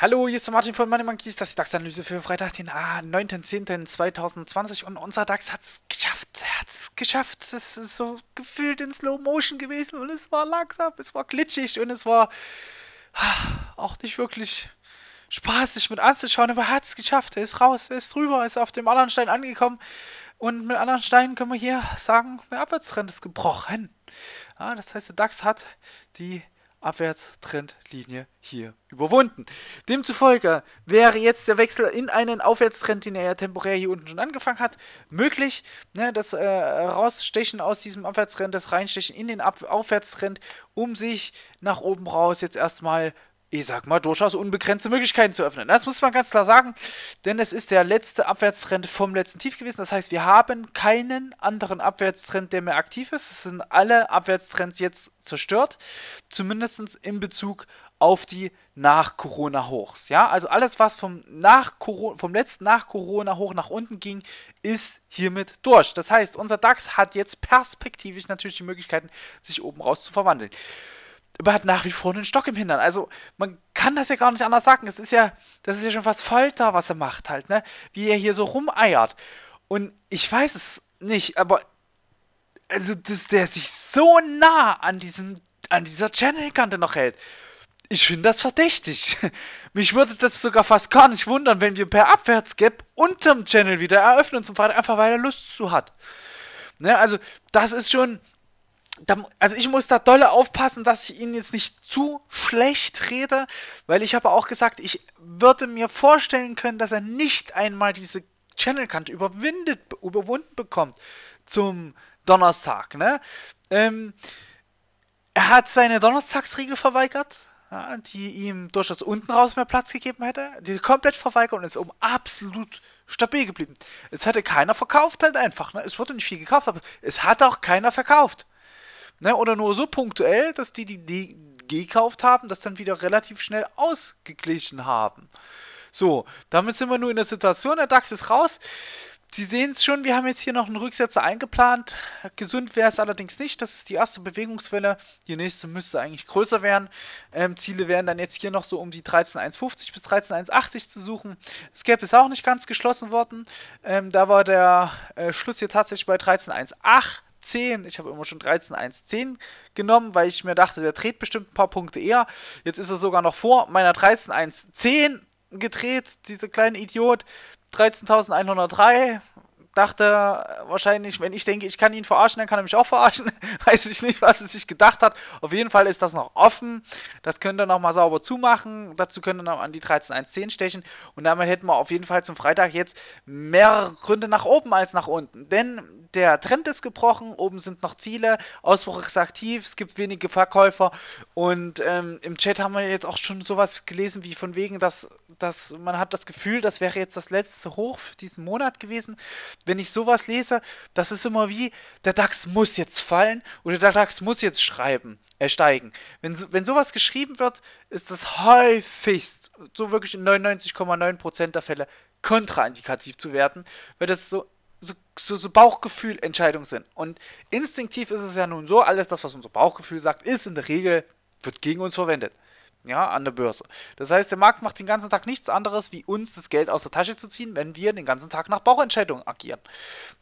Hallo, hier ist der Martin von Money Monkeys, das ist die DAX-Analyse für Freitag, den 9.10.2020 ah, und unser DAX hat es geschafft, hat es geschafft, es ist so gefühlt in Slow Motion gewesen und es war langsam, es war glitschig und es war ah, auch nicht wirklich spaßig mit anzuschauen, aber hat es geschafft, er ist raus, er ist drüber, ist auf dem anderen Stein angekommen und mit anderen Steinen können wir hier sagen, der Abwärtstrend ist gebrochen. Ja, ah, das heißt, der DAX hat die Abwärtstrendlinie hier überwunden. Demzufolge wäre jetzt der Wechsel in einen Aufwärtstrend, den er ja temporär hier unten schon angefangen hat, möglich. Ne, das äh, Rausstechen aus diesem Abwärtstrend, das Reinstechen in den Ab Aufwärtstrend, um sich nach oben raus jetzt erstmal ich sag mal, durchaus unbegrenzte Möglichkeiten zu öffnen. Das muss man ganz klar sagen, denn es ist der letzte Abwärtstrend vom letzten Tief gewesen. Das heißt, wir haben keinen anderen Abwärtstrend, der mehr aktiv ist. Es sind alle Abwärtstrends jetzt zerstört, zumindest in Bezug auf die Nach-Corona-Hochs. Ja, also alles, was vom, nach vom letzten Nach-Corona-Hoch nach unten ging, ist hiermit durch. Das heißt, unser DAX hat jetzt perspektivisch natürlich die Möglichkeiten, sich oben raus zu verwandeln aber hat nach wie vor einen Stock im Hintern. Also man kann das ja gar nicht anders sagen. Es ist ja, das ist ja schon fast Folter, was er macht halt, ne? Wie er hier so rumeiert. Und ich weiß es nicht, aber also dass der sich so nah an diesem, an dieser Channelkante noch hält. Ich finde das verdächtig. Mich würde das sogar fast gar nicht wundern, wenn wir per Abwärtsgap unterm Channel wieder eröffnen zum Freitag, einfach weil er Lust zu hat. Ne, also, das ist schon, also ich muss da dolle aufpassen, dass ich ihn jetzt nicht zu schlecht rede, weil ich habe auch gesagt, ich würde mir vorstellen können, dass er nicht einmal diese Channelkante überwindet, überwunden bekommt zum Donnerstag. Ne? Ähm, er hat seine Donnerstagsriegel verweigert, ja, die ihm durchaus unten raus mehr Platz gegeben hätte. Die komplett verweigert und ist um absolut stabil geblieben. Es hatte keiner verkauft halt einfach. Ne? Es wurde nicht viel gekauft, aber es hat auch keiner verkauft. Ne? Oder nur so punktuell, dass die, die, die gekauft haben, das dann wieder relativ schnell ausgeglichen haben. So, damit sind wir nur in der Situation. Der DAX ist raus. Sie sehen es schon, wir haben jetzt hier noch einen Rücksetzer eingeplant. Gesund wäre es allerdings nicht. Das ist die erste Bewegungswelle. Die nächste müsste eigentlich größer werden. Ähm, Ziele wären dann jetzt hier noch so um die 13,150 bis 13,180 zu suchen. Das Gap ist auch nicht ganz geschlossen worden. Ähm, da war der äh, Schluss hier tatsächlich bei 13,18. 10, ich habe immer schon 13, 1, 10 genommen, weil ich mir dachte, der dreht bestimmt ein paar Punkte eher. Jetzt ist er sogar noch vor meiner 13, 1, 10 gedreht, dieser kleine Idiot. 13.103, dachte äh, wahrscheinlich, wenn ich denke, ich kann ihn verarschen, dann kann er mich auch verarschen. Weiß ich nicht, was er sich gedacht hat. Auf jeden Fall ist das noch offen. Das könnte ihr nochmal sauber zumachen. Dazu könnte ihr noch an die 13.1.10 stechen. Und damit hätten wir auf jeden Fall zum Freitag jetzt mehrere Gründe nach oben als nach unten. Denn der Trend ist gebrochen. Oben sind noch Ziele. Ausbruch ist aktiv. Es gibt wenige Verkäufer. Und ähm, im Chat haben wir jetzt auch schon sowas gelesen, wie von wegen, dass, dass man hat das Gefühl, das wäre jetzt das letzte Hoch für diesen Monat gewesen wenn ich sowas lese, das ist immer wie, der DAX muss jetzt fallen oder der DAX muss jetzt schreiben, äh, steigen. Wenn, wenn sowas geschrieben wird, ist das häufigst, so wirklich in 99,9% der Fälle, kontraindikativ zu werden, weil das so so, so, so bauchgefühl sind. Und instinktiv ist es ja nun so, alles das, was unser Bauchgefühl sagt, ist in der Regel, wird gegen uns verwendet ja, an der Börse. Das heißt, der Markt macht den ganzen Tag nichts anderes, wie uns das Geld aus der Tasche zu ziehen, wenn wir den ganzen Tag nach Bauchentscheidungen agieren.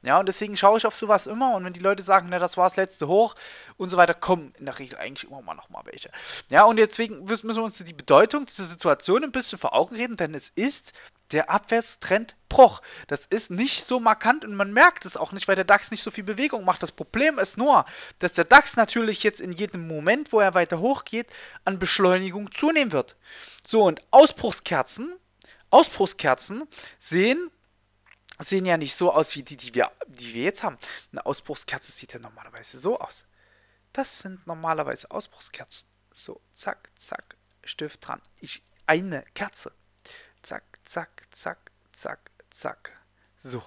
Ja, und deswegen schaue ich auf sowas immer und wenn die Leute sagen, na, das war das letzte Hoch und so weiter, kommen in der Regel eigentlich immer mal nochmal welche. Ja, und deswegen müssen wir uns die Bedeutung dieser Situation ein bisschen vor Augen reden, denn es ist der Abwärtstrend Bruch. Das ist nicht so markant und man merkt es auch nicht, weil der DAX nicht so viel Bewegung macht. Das Problem ist nur, dass der DAX natürlich jetzt in jedem Moment, wo er weiter hochgeht, an Beschleunigung zunehmen wird. So, und Ausbruchskerzen, Ausbruchskerzen sehen sehen ja nicht so aus wie die, die wir, die wir jetzt haben. Eine Ausbruchskerze sieht ja normalerweise so aus. Das sind normalerweise Ausbruchskerzen. So, zack, zack, Stift dran. Ich, eine Kerze zack, zack, zack, zack, zack. So.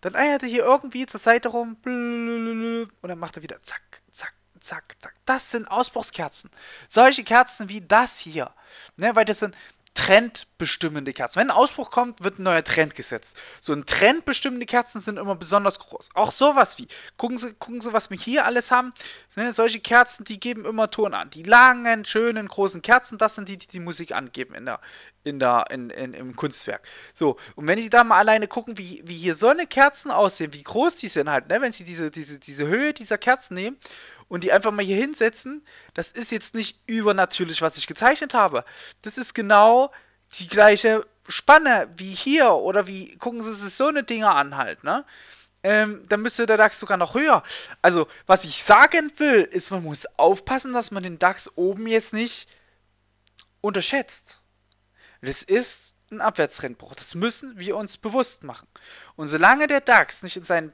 Dann eiert er hier irgendwie zur Seite rum. Und dann macht er wieder zack, zack, zack, zack. Das sind Ausbruchskerzen. Solche Kerzen wie das hier. Ne, weil das sind, trendbestimmende Kerzen. Wenn ein Ausbruch kommt, wird ein neuer Trend gesetzt. So ein trendbestimmende Kerzen sind immer besonders groß. Auch sowas wie, gucken Sie, gucken Sie was wir hier alles haben. Ne, solche Kerzen, die geben immer Ton an. Die langen, schönen, großen Kerzen, das sind die, die die Musik angeben in der, in der, in, in, im Kunstwerk. So, und wenn Sie da mal alleine gucken, wie, wie hier so eine Kerzen aussehen, wie groß die sind halt, ne, wenn Sie diese, diese, diese Höhe dieser Kerzen nehmen und die einfach mal hier hinsetzen, das ist jetzt nicht übernatürlich, was ich gezeichnet habe. Das ist genau die gleiche Spanne wie hier oder wie, gucken Sie sich so eine Dinge an halt, ne? Ähm, dann müsste der DAX sogar noch höher. Also, was ich sagen will, ist, man muss aufpassen, dass man den DAX oben jetzt nicht unterschätzt. Das ist einen Abwärtstrendbruch. Das müssen wir uns bewusst machen. Und solange der DAX nicht in seinen,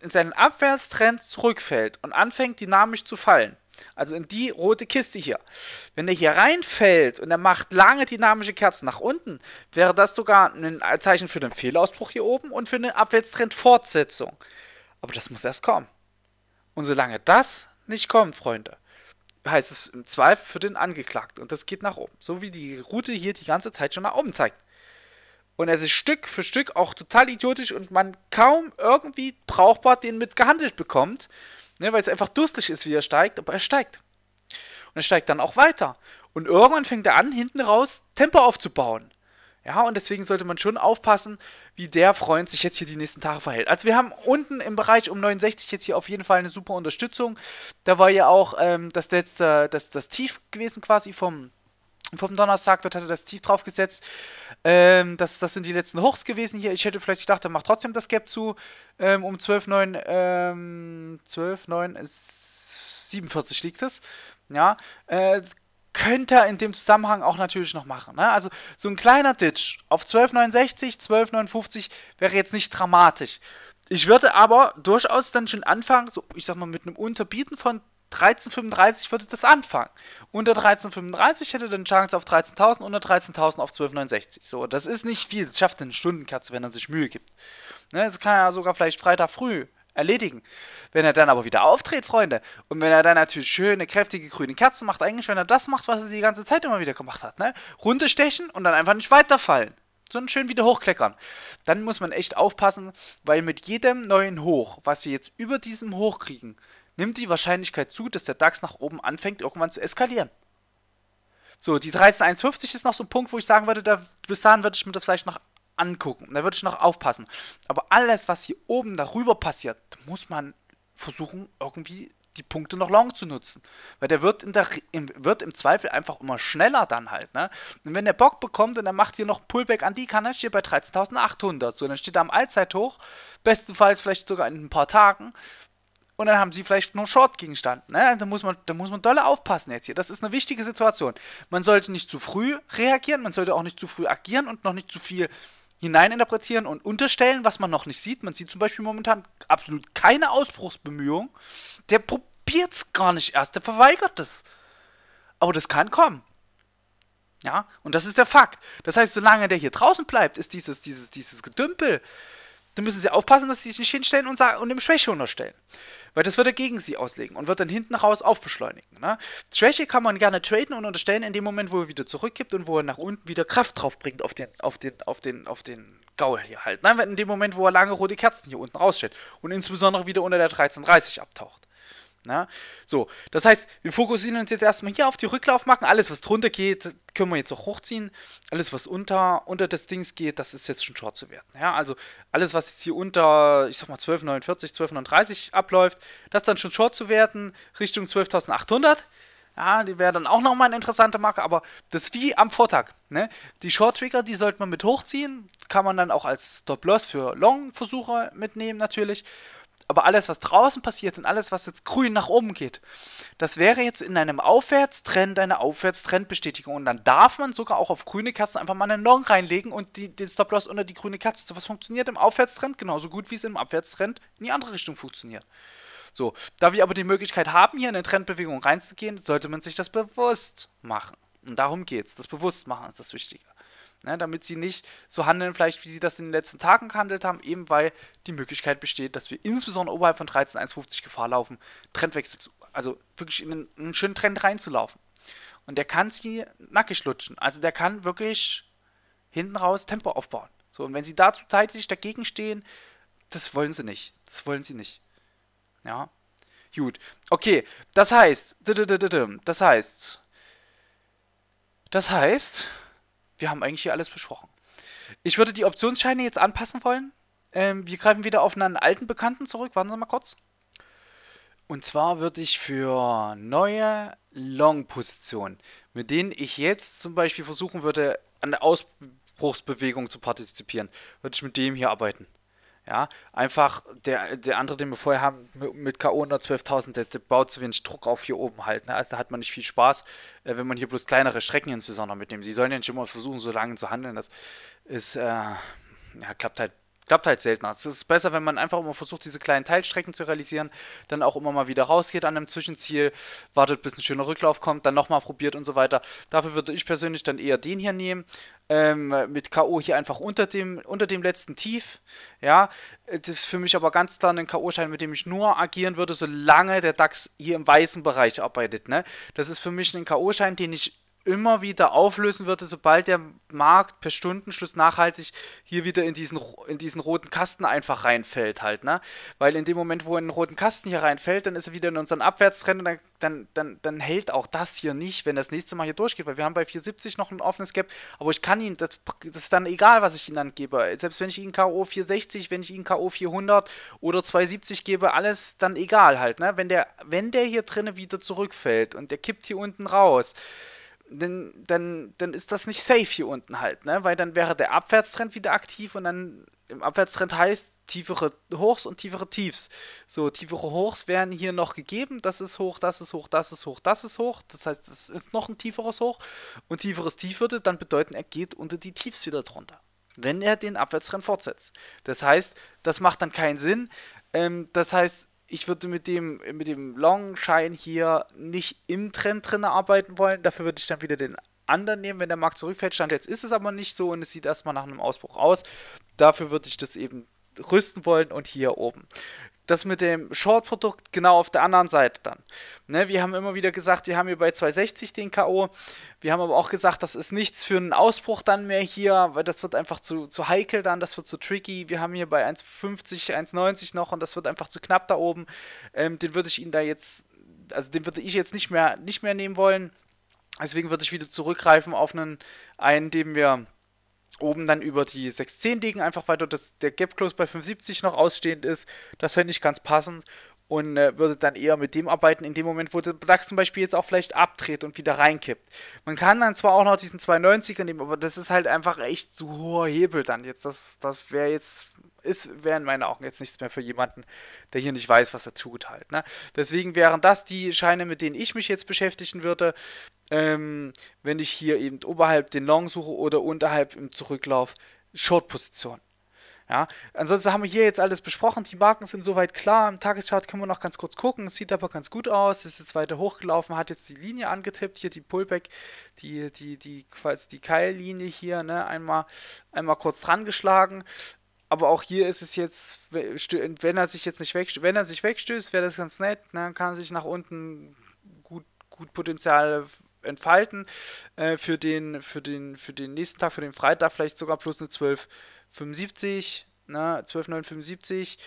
in seinen Abwärtstrend zurückfällt und anfängt dynamisch zu fallen, also in die rote Kiste hier. Wenn er hier reinfällt und er macht lange dynamische Kerzen nach unten, wäre das sogar ein Zeichen für den Fehlausbruch hier oben und für eine Abwärtstrendfortsetzung. Aber das muss erst kommen. Und solange das nicht kommt, Freunde, heißt es im Zweifel für den Angeklagten. Und das geht nach oben. So wie die Route hier die ganze Zeit schon nach oben zeigt. Und es ist Stück für Stück auch total idiotisch und man kaum irgendwie brauchbar den mitgehandelt bekommt, ne, weil es einfach durstig ist, wie er steigt, aber er steigt. Und er steigt dann auch weiter. Und irgendwann fängt er an, hinten raus Tempo aufzubauen. Ja, und deswegen sollte man schon aufpassen, wie der Freund sich jetzt hier die nächsten Tage verhält. Also wir haben unten im Bereich um 69 jetzt hier auf jeden Fall eine super Unterstützung. Da war ja auch ähm, das letzte, das, das Tief gewesen quasi vom, vom Donnerstag. Dort hat er das Tief draufgesetzt. Ähm, das, das sind die letzten Hochs gewesen hier. Ich hätte vielleicht gedacht, er macht trotzdem das Gap zu. Ähm, um 12,9, ähm, 12, 9, 47 liegt es. Ja, äh, könnte er in dem Zusammenhang auch natürlich noch machen. Ne? Also so ein kleiner Ditch auf 12,69, 12,59 wäre jetzt nicht dramatisch. Ich würde aber durchaus dann schon anfangen, so ich sag mal mit einem Unterbieten von 1335 würde das anfangen. Unter 1335 hätte dann Chance auf 13.000, unter 13.000 auf 1269. So, das ist nicht viel. Das schafft eine Stundenkerze, wenn er sich Mühe gibt. Ne, das kann er sogar vielleicht Freitag früh erledigen. Wenn er dann aber wieder auftritt, Freunde, und wenn er dann natürlich schöne, kräftige, grüne Kerzen macht, eigentlich, wenn er das macht, was er die ganze Zeit immer wieder gemacht hat, ne? Runde stechen und dann einfach nicht weiterfallen. Sondern schön wieder hochkleckern. Dann muss man echt aufpassen, weil mit jedem neuen Hoch, was wir jetzt über diesem Hoch kriegen, nimmt die Wahrscheinlichkeit zu, dass der DAX nach oben anfängt, irgendwann zu eskalieren. So, die 13,150 ist noch so ein Punkt, wo ich sagen würde, da, bis dahin würde ich mir das vielleicht noch angucken. Da würde ich noch aufpassen. Aber alles, was hier oben darüber passiert, muss man versuchen, irgendwie die Punkte noch long zu nutzen. Weil der wird, in der, im, wird im Zweifel einfach immer schneller dann halt. Ne? Und wenn der Bock bekommt und er macht hier noch Pullback an die Kanne, steht bei 13.800. So, dann steht er am Allzeithoch, bestenfalls vielleicht sogar in ein paar Tagen, und dann haben sie vielleicht nur Short-Gegenstand. Ne? Da, also muss man, da muss man doll aufpassen jetzt hier. Das ist eine wichtige Situation. Man sollte nicht zu früh reagieren, man sollte auch nicht zu früh agieren und noch nicht zu viel hineininterpretieren und unterstellen, was man noch nicht sieht. Man sieht zum Beispiel momentan absolut keine Ausbruchsbemühungen. Der probiert es gar nicht erst, der verweigert es. Aber das kann kommen. Ja, und das ist der Fakt. Das heißt, solange der hier draußen bleibt, ist dieses, dieses, dieses Gedümpel, dann müssen sie aufpassen, dass sie sich nicht hinstellen und, sagen, und dem Schwäche unterstellen. Weil das wird er gegen sie auslegen und wird dann hinten raus aufbeschleunigen. Ne? Schwäche kann man gerne traden und unterstellen in dem Moment, wo er wieder zurückkippt und wo er nach unten wieder Kraft drauf bringt auf den, auf den, auf den, auf den Gaul hier halt. Ne? In dem Moment, wo er lange rote Kerzen hier unten rausstellt und insbesondere wieder unter der 1330 abtaucht. Ne? So, das heißt, wir fokussieren uns jetzt erstmal hier auf die Rücklaufmarken. Alles, was drunter geht, können wir jetzt auch hochziehen. Alles, was unter, unter des Dings geht, das ist jetzt schon short zu werden. Ja? Also alles, was jetzt hier unter, ich sag mal 12,49, 12,39 abläuft, das dann schon short zu werden, Richtung 12.800. Ja, die wäre dann auch nochmal eine interessante Marke, aber das wie am Vortag. Ne? Die Short Trigger, die sollte man mit hochziehen, kann man dann auch als Stop Loss für Long Versuche mitnehmen natürlich aber alles, was draußen passiert und alles, was jetzt grün nach oben geht, das wäre jetzt in einem Aufwärtstrend eine Aufwärtstrendbestätigung. Und dann darf man sogar auch auf grüne Kerzen einfach mal einen Long reinlegen und die, den Stop-Loss unter die grüne Kerze. So was funktioniert im Aufwärtstrend genauso gut, wie es im Abwärtstrend in die andere Richtung funktioniert. So, da wir aber die Möglichkeit haben, hier in eine Trendbewegung reinzugehen, sollte man sich das bewusst machen. Und darum geht es. Das Bewusstmachen ist das Wichtige. Ne, damit sie nicht so handeln, vielleicht wie sie das in den letzten Tagen gehandelt haben, eben weil die Möglichkeit besteht, dass wir insbesondere oberhalb von 13,150 Gefahr laufen, Trendwechsel, zu, also wirklich in einen, in einen schönen Trend reinzulaufen. Und der kann sie nackig lutschen. Also der kann wirklich hinten raus Tempo aufbauen. So, und wenn sie dazu zeitlich dagegen stehen, das wollen sie nicht. Das wollen sie nicht. Ja. Gut. Okay, das heißt, das heißt, das heißt, wir haben eigentlich hier alles besprochen. Ich würde die Optionsscheine jetzt anpassen wollen. Ähm, wir greifen wieder auf einen alten Bekannten zurück. Warten Sie mal kurz. Und zwar würde ich für neue Long-Positionen, mit denen ich jetzt zum Beispiel versuchen würde, an der Ausbruchsbewegung zu partizipieren, würde ich mit dem hier arbeiten. Ja, einfach der, der andere, den wir vorher haben, mit K.O. 112.000, der, der, baut zu wenig Druck auf hier oben halt. Ne? Also da hat man nicht viel Spaß, äh, wenn man hier bloß kleinere Strecken insbesondere mitnimmt. Sie sollen ja nicht immer versuchen, so lange zu handeln. Das ist, äh, ja, klappt halt klappt halt seltener. Es ist besser, wenn man einfach immer versucht, diese kleinen Teilstrecken zu realisieren, dann auch immer mal wieder rausgeht an einem Zwischenziel, wartet, bis ein schöner Rücklauf kommt, dann nochmal probiert und so weiter. Dafür würde ich persönlich dann eher den hier nehmen. Ähm, mit K.O. hier einfach unter dem, unter dem letzten Tief. Ja, äh, das ist für mich aber ganz klar ein K.O.-Schein, mit dem ich nur agieren würde, solange der DAX hier im weißen Bereich arbeitet. Ne? Das ist für mich ein K.O.-Schein, den ich immer wieder auflösen würde, sobald der Markt per Stundenschluss nachhaltig hier wieder in diesen, in diesen roten Kasten einfach reinfällt halt, ne? Weil in dem Moment, wo er in den roten Kasten hier reinfällt, dann ist er wieder in unseren Abwärtstrend und dann, dann, dann, dann hält auch das hier nicht, wenn das nächste Mal hier durchgeht, weil wir haben bei 470 noch ein offenes Gap, aber ich kann ihn, das, das ist dann egal, was ich ihm dann gebe. Selbst wenn ich ihn K.O. 460, wenn ich ihn K.O. 400 oder 270 gebe, alles dann egal halt, ne? Wenn der, wenn der hier drinnen wieder zurückfällt und der kippt hier unten raus, dann, dann, dann ist das nicht safe hier unten halt, ne? Weil dann wäre der Abwärtstrend wieder aktiv und dann im Abwärtstrend heißt tiefere Hochs und tiefere Tiefs. So, tiefere Hochs wären hier noch gegeben. Das ist hoch, das ist hoch, das ist hoch, das ist hoch. Das heißt, es ist noch ein tieferes Hoch. Und tieferes Tief würde dann bedeuten, er geht unter die Tiefs wieder drunter. Wenn er den Abwärtstrend fortsetzt. Das heißt, das macht dann keinen Sinn. Ähm, das heißt, ich würde mit dem, mit dem Long-Schein hier nicht im Trend drin arbeiten wollen. Dafür würde ich dann wieder den anderen nehmen, wenn der Markt zurückfällt. Stand jetzt ist es aber nicht so und es sieht erstmal nach einem Ausbruch aus. Dafür würde ich das eben rüsten wollen und hier oben das mit dem Short-Produkt genau auf der anderen Seite dann. Ne, wir haben immer wieder gesagt, wir haben hier bei 260 den K.O. Wir haben aber auch gesagt, das ist nichts für einen Ausbruch dann mehr hier, weil das wird einfach zu, zu heikel dann, das wird zu tricky. Wir haben hier bei 1,50, 1,90 noch und das wird einfach zu knapp da oben. Ähm, den würde ich Ihnen da jetzt, also den würde ich jetzt nicht mehr, nicht mehr nehmen wollen. Deswegen würde ich wieder zurückgreifen auf einen, einen, den wir oben dann über die 610 liegen, einfach weil dort das, der Gap Close bei 570 noch ausstehend ist. Das fände ich ganz passend und äh, würde dann eher mit dem arbeiten, in dem Moment, wo der DAX zum Beispiel jetzt auch vielleicht abdreht und wieder reinkippt. Man kann dann zwar auch noch diesen 290er nehmen, aber das ist halt einfach echt zu hoher Hebel dann jetzt. Das, das wäre jetzt ist, wäre in meinen Augen jetzt nichts mehr für jemanden, der hier nicht weiß, was er tut halt. Ne? Deswegen wären das die Scheine, mit denen ich mich jetzt beschäftigen würde, ähm, wenn ich hier eben oberhalb den Long suche oder unterhalb im Zurücklauf Short-Position. Ja, ansonsten haben wir hier jetzt alles besprochen. Die Marken sind soweit klar. Im Tageschart können wir noch ganz kurz gucken. sieht aber ganz gut aus. Ist jetzt weiter hochgelaufen, hat jetzt die Linie angetippt. Hier die Pullback, die, die, die, quasi die Keillinie hier, ne, einmal, einmal kurz dran geschlagen. Aber auch hier ist es jetzt, wenn er sich jetzt nicht wegstößt, wenn er sich wegstößt, wäre das ganz nett, ne? kann sich nach unten gut, gut Potenzial entfalten äh, für, den, für, den, für den nächsten Tag, für den Freitag vielleicht sogar plus eine 12,75, ne? 12,975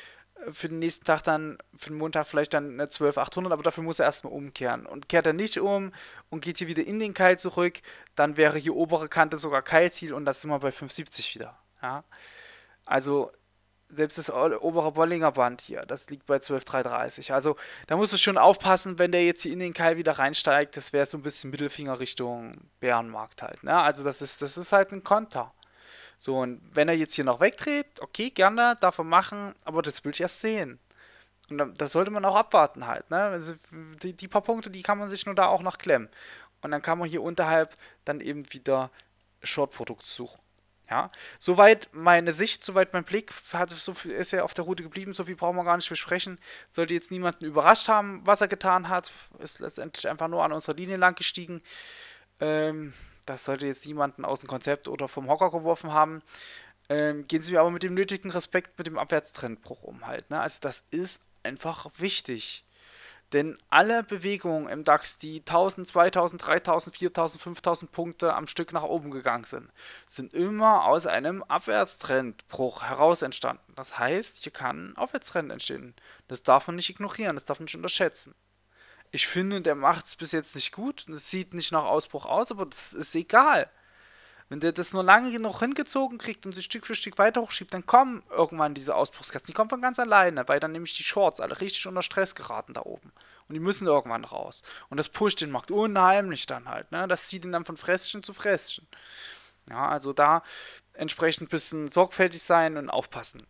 für den nächsten Tag dann, für den Montag vielleicht dann eine 12,800, aber dafür muss er erstmal umkehren. Und kehrt er nicht um und geht hier wieder in den Keil zurück, dann wäre hier obere Kante sogar Keilziel und das sind wir bei 5,70 wieder. Ja. Also selbst das obere Bollinger Band hier, das liegt bei 12,330. Also da musst du schon aufpassen, wenn der jetzt hier in den Keil wieder reinsteigt, das wäre so ein bisschen Mittelfinger Richtung Bärenmarkt halt. Ne? Also das ist, das ist halt ein Konter. So, und wenn er jetzt hier noch wegdreht, okay, gerne, darf er machen, aber das will ich erst sehen. Und das sollte man auch abwarten halt. Ne? Also die, die paar Punkte, die kann man sich nur da auch noch klemmen. Und dann kann man hier unterhalb dann eben wieder Short-Produkt suchen. Ja, soweit meine Sicht, soweit mein Blick, hat, so viel, ist er auf der Route geblieben, so viel brauchen wir gar nicht besprechen. Sollte jetzt niemanden überrascht haben, was er getan hat, ist letztendlich einfach nur an unserer Linie lang gestiegen. Ähm, das sollte jetzt niemanden aus dem Konzept oder vom Hocker geworfen haben. Ähm, gehen Sie mir aber mit dem nötigen Respekt mit dem Abwärtstrendbruch um halt. Ne? Also das ist einfach wichtig. Denn alle Bewegungen im DAX, die 1000, 2000, 3000, 4000, 5000 Punkte am Stück nach oben gegangen sind, sind immer aus einem Abwärtstrendbruch heraus entstanden. Das heißt, hier kann ein Aufwärtstrend entstehen. Das darf man nicht ignorieren, das darf man nicht unterschätzen. Ich finde, der macht es bis jetzt nicht gut. Es sieht nicht nach Ausbruch aus, aber das ist egal. Wenn der das nur lange genug hingezogen kriegt und sich Stück für Stück weiter hochschiebt, dann kommen irgendwann diese Ausbruchskatzen. Die kommen von ganz alleine, weil dann nämlich die Shorts alle richtig unter Stress geraten da oben. Und die müssen irgendwann raus. Und das pusht den Markt unheimlich dann halt. Ne? Das zieht ihn dann von Fresschen zu Fresschen. Ja, also da entsprechend ein bisschen sorgfältig sein und aufpassen.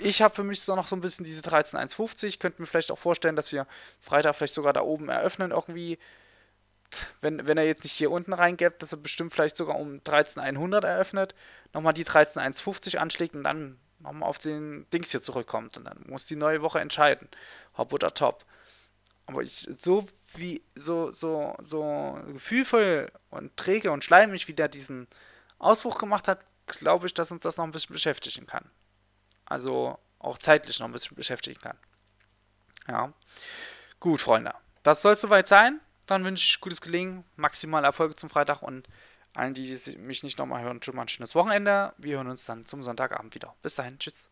Ich habe für mich so noch so ein bisschen diese 13.150. Könnte mir vielleicht auch vorstellen, dass wir Freitag vielleicht sogar da oben eröffnen irgendwie wenn, wenn er jetzt nicht hier unten reingebt, dass er bestimmt vielleicht sogar um 13.100 eröffnet, nochmal die 13.150 anschlägt und dann nochmal auf den Dings hier zurückkommt. Und dann muss die neue Woche entscheiden, Hopp oder top. Aber ich, so wie, so, so, so gefühlvoll und träge und schleimig, wie der diesen Ausbruch gemacht hat, glaube ich, dass uns das noch ein bisschen beschäftigen kann. Also auch zeitlich noch ein bisschen beschäftigen kann. Ja. Gut, Freunde. Das soll es soweit sein. Dann wünsche ich gutes Gelingen, maximal Erfolge zum Freitag und allen, die mich nicht nochmal hören, schon mal ein schönes Wochenende. Wir hören uns dann zum Sonntagabend wieder. Bis dahin, tschüss.